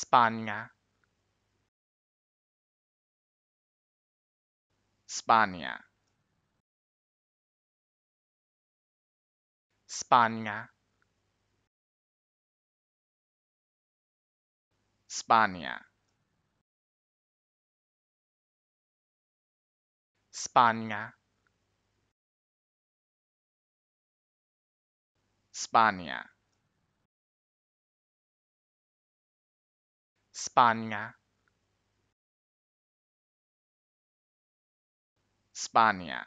Spagna Spagna Spagna Spagna Spagna Spagna Spagna Spagna